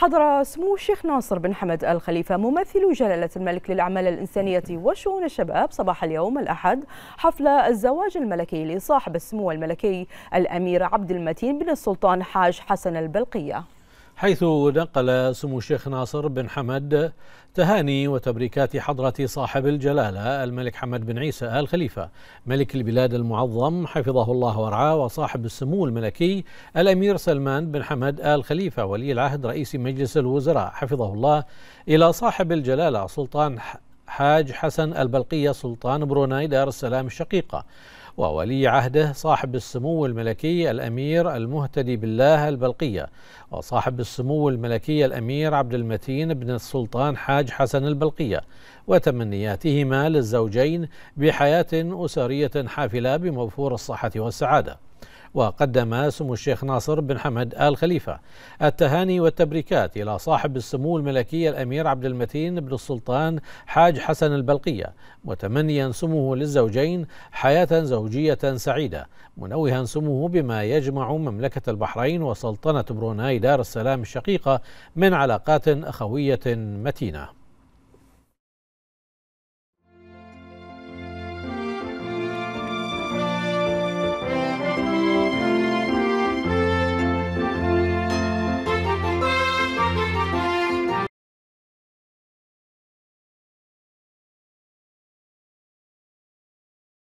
حضر سمو الشيخ ناصر بن حمد الخليفة ممثل جلالة الملك للأعمال الإنسانية وشؤون الشباب صباح اليوم الأحد حفل الزواج الملكي لصاحب السمو الملكي الأمير عبد المتين بن السلطان حاج حسن البلقية حيث نقل سمو الشيخ ناصر بن حمد تهاني وتبريكات حضرة صاحب الجلالة الملك حمد بن عيسى آل خليفة ملك البلاد المعظم حفظه الله ورعاه وصاحب السمو الملكي الأمير سلمان بن حمد آل خليفة ولي العهد رئيس مجلس الوزراء حفظه الله إلى صاحب الجلالة سلطان حاج حسن البلقية سلطان بروناي دار السلام الشقيقة وولي عهده صاحب السمو الملكي الأمير المهتدي بالله البلقية وصاحب السمو الملكي الأمير عبد المتين بن السلطان حاج حسن البلقية وتمنياتهما للزوجين بحياة أسرية حافلة بموفور الصحة والسعادة وقدم سمو الشيخ ناصر بن حمد آل خليفة التهاني والتبريكات إلى صاحب السمو الملكي الأمير عبد المتين بن السلطان حاج حسن البلقية متمنيا سموه للزوجين حياة زوجية سعيدة منوها سموه بما يجمع مملكة البحرين وسلطنة بروناي دار السلام الشقيقة من علاقات أخوية متينة